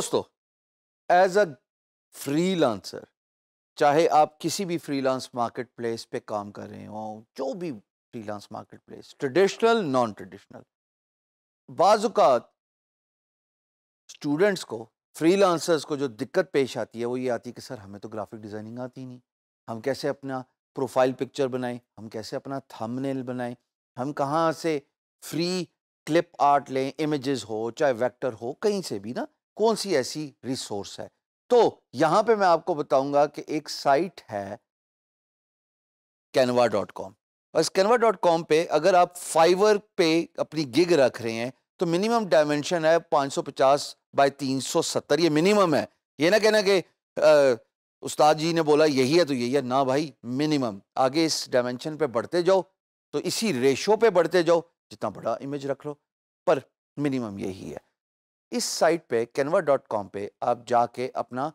दोस्तों as a lancer चाहे आप किसी भी फ्रीलांस मार्केट प्लेस पे काम कर रहे हो जो भी freelance market place traditional non traditional बाजुकात स्टूडेंट्स को फ्रीलांसर्स को जो दिक्कत पेश आती है वो ये आती है कि सर हमें तो ग्राफिक डिज़ाइनिंग आती नहीं हम कैसे अपना प्रोफाइल पिक्चर बनाएं हम कैसे अपना थंबनेल बनाएं हम कहाँ से फ्री क्लिप आर्ट लें इमेजेस हो चाहे वेक्टर हो कहीं से भी ना कौन सी ऐसी रिसोर्स है तो यहां पे मैं आपको बताऊंगा कि एक साइट है कैनवा डॉट कॉम और इस कैनवा डॉट कॉम पर अगर आप फाइवर पे अपनी गिग रख रहे हैं तो मिनिमम डायमेंशन है 550 बाय 370 ये मिनिमम है ये ना कहना कि उस्ताद जी ने बोला यही है तो यही है ना भाई मिनिमम आगे इस डायमेंशन पे बढ़ते जाओ तो इसी रेशो पे बढ़ते जाओ जितना बड़ा इमेज रख लो पर मिनिमम यही है इस साइट पे कैनवा डॉट कॉम पे आप जाके अपना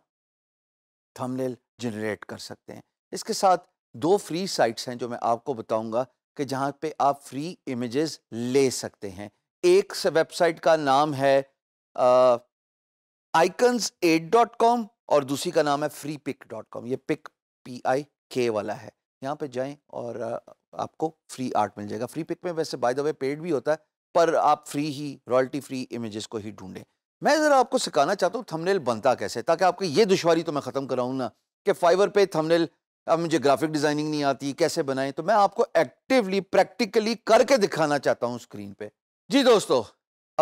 थंबनेल जनरेट कर सकते हैं इसके साथ दो फ्री साइट्स हैं जो मैं आपको बताऊंगा कि जहाँ पे आप फ्री इमेजेस ले सकते हैं एक वेबसाइट का नाम है आइकन्स एट डॉट कॉम और दूसरी का नाम है फ्री पिक डॉट कॉम ये पिक पी आई के वाला है यहाँ पे जाएं और आपको फ्री आर्ट मिल जाएगा फ्री पिक में वैसे बाय द वे पेड भी होता है पर आप फ्री ही रॉयल्टी फ्री इमेजेस को ही ढूंढें मैं ज़रा आपको सिखाना चाहता हूँ थंबनेल बनता कैसे ताकि आपकी ये दुशारी तो मैं ख़त्म कराऊँ ना कि फाइवर पे थंबनेल अब मुझे ग्राफिक डिज़ाइनिंग नहीं आती कैसे बनाएं तो मैं आपको एक्टिवली प्रैक्टिकली करके दिखाना चाहता हूँ स्क्रीन पे जी दोस्तों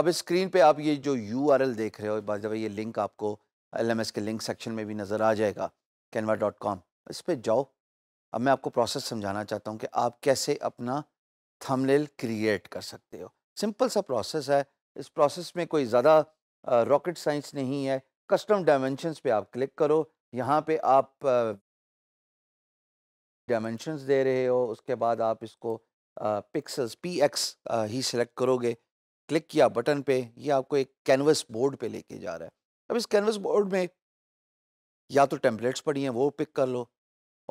अब स्क्रीन पे आप ये जो यू देख रहे हो बाजा ये लिंक आपको एल के लिंक सेक्शन में भी नज़र आ जाएगा कैनवा इस पर जाओ अब मैं आपको प्रोसेस समझाना चाहता हूँ कि आप कैसे अपना थमलेल क्रिएट कर सकते हो सिंपल सा प्रोसेस है इस प्रोसेस में कोई ज़्यादा रॉकेट साइंस नहीं है कस्टम डायमेंशनस पे आप क्लिक करो यहाँ पे आप डायमेंशनस दे रहे हो उसके बाद आप इसको पिक्सल्स पी एक्स ही सिलेक्ट करोगे क्लिक किया बटन पे ये आपको एक कैनवस बोर्ड पे लेके जा रहा है अब इस कैनवस बोर्ड में या तो टेम्पलेट्स पड़ी हैं वो पिक कर लो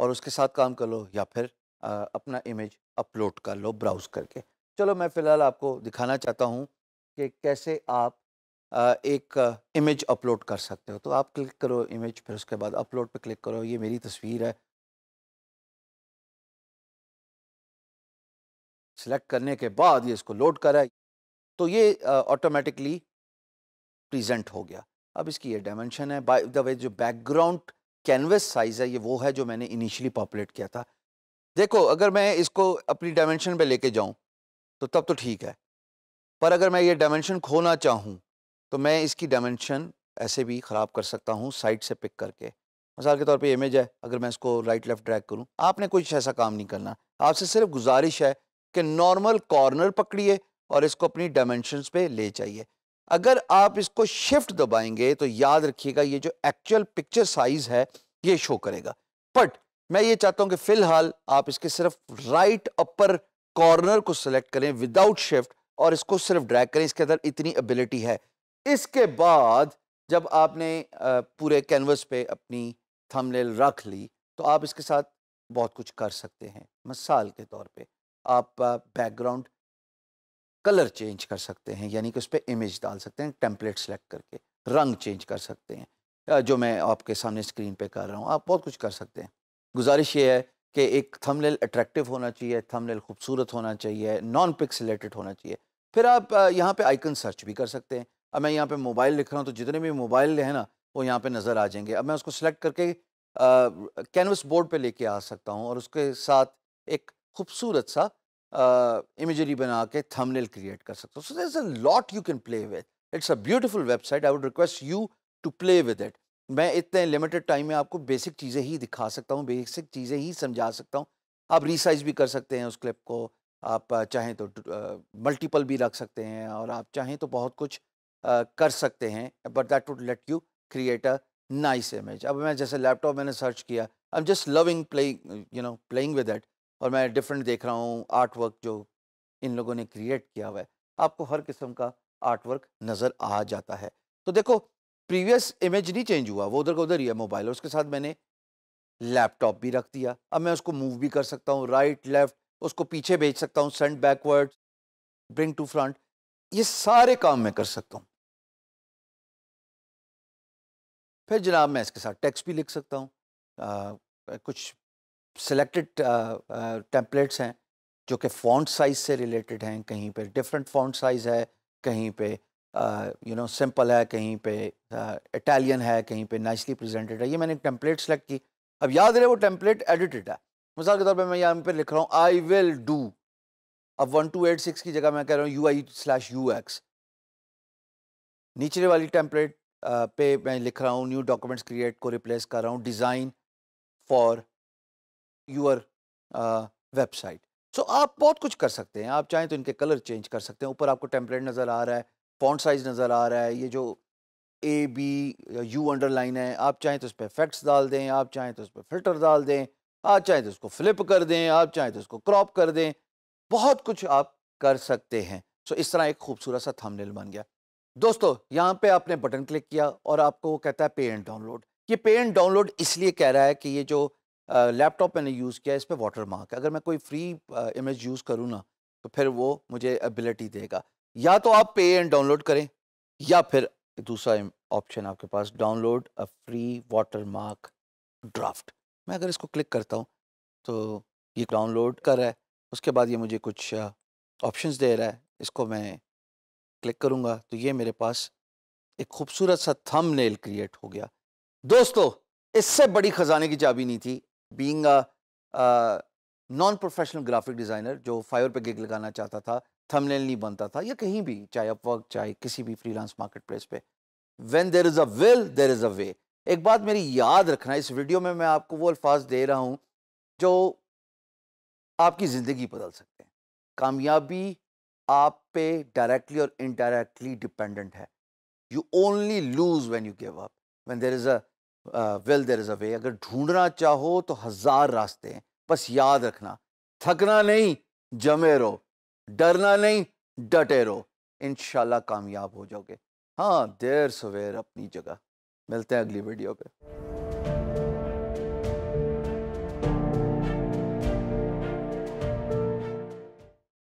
और उसके साथ काम कर लो या फिर आ, अपना इमेज अपलोड कर लो ब्राउज़ करके चलो मैं फ़िलहाल आपको दिखाना चाहता हूँ कि कैसे आप एक इमेज अपलोड कर सकते हो तो आप क्लिक करो इमेज फिर उसके बाद अपलोड पर क्लिक करो ये मेरी तस्वीर है सिलेक्ट करने के बाद ये इसको लोड करा तो ये ऑटोमेटिकली प्रेजेंट हो गया अब इसकी ये डायमेंशन है बाय द वे जो बैकग्राउंड कैनवस साइज़ है ये वो है जो मैंने इनिशियली पॉपुलेट किया था देखो अगर मैं इसको अपनी डायमेंशन पे लेके जाऊं तो तब तो ठीक है पर अगर मैं ये डायमेंशन खोना चाहूँ तो मैं इसकी डायमेंशन ऐसे भी ख़राब कर सकता हूँ साइड से पिक करके मिसाल के तौर पे इमेज है अगर मैं इसको राइट लेफ्ट ड्रैग करूँ आपने कुछ ऐसा काम नहीं करना आपसे सिर्फ गुजारिश है कि नॉर्मल कॉर्नर पकड़िए और इसको अपनी डायमेंशन पर ले जाइए अगर आप इसको शिफ्ट दबाएंगे तो याद रखिएगा ये जो एक्चुअल पिक्चर साइज है ये शो करेगा बट मैं ये चाहता हूँ कि फ़िलहाल आप इसके सिर्फ राइट अपर कॉर्नर को सिलेक्ट करें विदाउट शिफ्ट और इसको सिर्फ ड्रैग करें इसके अंदर इतनी एबिलिटी है इसके बाद जब आपने पूरे कैनवस पे अपनी थंबनेल रख ली तो आप इसके साथ बहुत कुछ कर सकते हैं मिसाल के तौर पे आप बैकग्राउंड कलर चेंज कर सकते हैं यानी कि उस पर इमेज डाल सकते हैं टेम्पलेट सेलेक्ट करके रंग चेंज कर सकते हैं जो मैं आपके सामने स्क्रीन पे कर रहा हूँ आप बहुत कुछ कर सकते हैं गुजारिश ये है कि एक थंबनेल अट्रैक्टिव होना चाहिए थंबनेल खूबसूरत होना चाहिए नॉन पिक्सलेटेड होना चाहिए फिर आप यहाँ पे आइकन सर्च भी कर सकते हैं अब मैं यहाँ पे मोबाइल लिख रहा हूँ तो जितने भी मोबाइल हैं ना वो यहाँ पे नज़र आ जाएंगे अब मैं उसको सिलेक्ट करके कैनवस बोर्ड पे लेके आ सकता हूँ और उसके साथ एक खूबसूरत सा इमेजरी बना के थमनेल क्रिएट कर सकता हूँ सो दस a lot you can play with it's a beautiful website I would request you to play with it मैं इतने लिमिटेड टाइम में आपको बेसिक चीज़ें ही दिखा सकता हूँ बेसिक चीज़ें ही समझा सकता हूँ आप रिसाइज भी कर सकते हैं उस क्लिप को आप चाहें तो मल्टीपल भी रख सकते हैं और आप चाहें तो बहुत कुछ आ, कर सकते हैं but that would let you create a nice image अब मैं जैसे लैपटॉप मैंने सर्च किया I am just loving playing you know playing with that और मैं डिफरेंट देख रहा हूँ आर्ट वर्क जो इन लोगों ने क्रिएट किया हुआ है आपको हर किस्म का आर्ट वर्क नज़र आ जाता है तो देखो प्रीवियस इमेज नहीं चेंज हुआ वो उधर का उधर ही है मोबाइल उसके साथ मैंने लैपटॉप भी रख दिया अब मैं उसको मूव भी कर सकता हूँ राइट लेफ्ट उसको पीछे भेज सकता हूँ send backward bring to front ये सारे काम मैं कर सकता हूँ फिर जनाब मैं इसके साथ टेक्स्ट भी लिख सकता हूँ कुछ सिलेक्टेड टेम्पलेट्स हैं जो कि फॉन्ट साइज से रिलेटेड हैं कहीं पर डिफरेंट फॉन्ट साइज है कहीं पर यू नो सिंपल है कहीं पे इटालियन uh, है कहीं पे नाइसली प्रेजेंटेड है ये मैंने टेम्पलेट सेलेक्ट की अब याद रहे वो टेम्पलेट एडिटेड है मिसाल के तौर पे मैं यहाँ पे लिख रहा हूँ आई विल डू अब वन टू एट सिक्स की जगह मैं कह रहा हूँ U I slash U X नीचे वाली टेम्पलेट पे मैं लिख रहा हूँ न्यू डॉक्यूमेंट्स क्रिएट को रिप्लेस कर रहा हूँ design for your website so आप बहुत कुछ कर सकते हैं आप चाहें तो इनके कलर चेंज कर सकते हैं ऊपर आपको टेम्पलेट नज़र आ रहा है फॉन्ट साइज़ नज़र आ रहा है ये जो ए बी यू अंडरलाइन है आप चाहें तो उस पर फैक्ट्स डाल दें आप चाहें तो उस पर फिल्टर डाल दें आप चाहें तो उसको फ्लिप कर दें आप चाहें तो उसको क्रॉप कर दें बहुत कुछ आप कर सकते हैं सो इस तरह एक खूबसूरत सा थंबनेल बन गया दोस्तों यहाँ पे आपने बटन क्लिक किया और आपको वो कहता है पे एंड डाउनलोड ये पे एंड डाउनलोड इसलिए कह रहा है कि ये जो लैपटॉप मैंने यूज़ किया इस पर वाटर मार्क अगर मैं कोई फ्री इमेज यूज़ करूँ ना तो फिर वो मुझे एबिलिटी देगा या तो आप पे एंड डाउनलोड करें या फिर दूसरा ऑप्शन आपके पास download a free watermark draft मैं अगर इसको क्लिक करता हूँ तो ये डाउनलोड कर रहा है उसके बाद ये मुझे कुछ ऑप्शंस दे रहा है इसको मैं क्लिक करूँगा तो ये मेरे पास एक खूबसूरत सा थम क्रिएट हो गया दोस्तों इससे बड़ी ख़जाने की चाबी नहीं थी being non professional graphic designer जो फाइवर पे गिग लगाना चाहता था थंबनेल नहीं बनता था या कहीं भी चाहे अपवर्क चाहे किसी भी फ्रीलांस मार्केट प्लेस पे when there is a will there is a way एक बात मेरी याद रखना इस वीडियो में मैं आपको वो अल्फाज दे रहा हूँ जो आपकी ज़िंदगी बदल सकते हैं कामयाबी आप पे डायरेक्टली और इनडायरेक्टली डिपेंडेंट है you only lose when you give up when there is a well there is a way अगर ढूंढना चाहो तो हज़ार रास्ते हैं बस याद रखना थकना नहीं जमे रहो डरना नहीं डटे रहो इन कामयाब हो जाओगे हाँ देर सवेर अपनी जगह मिलते हैं अगली वीडियो पे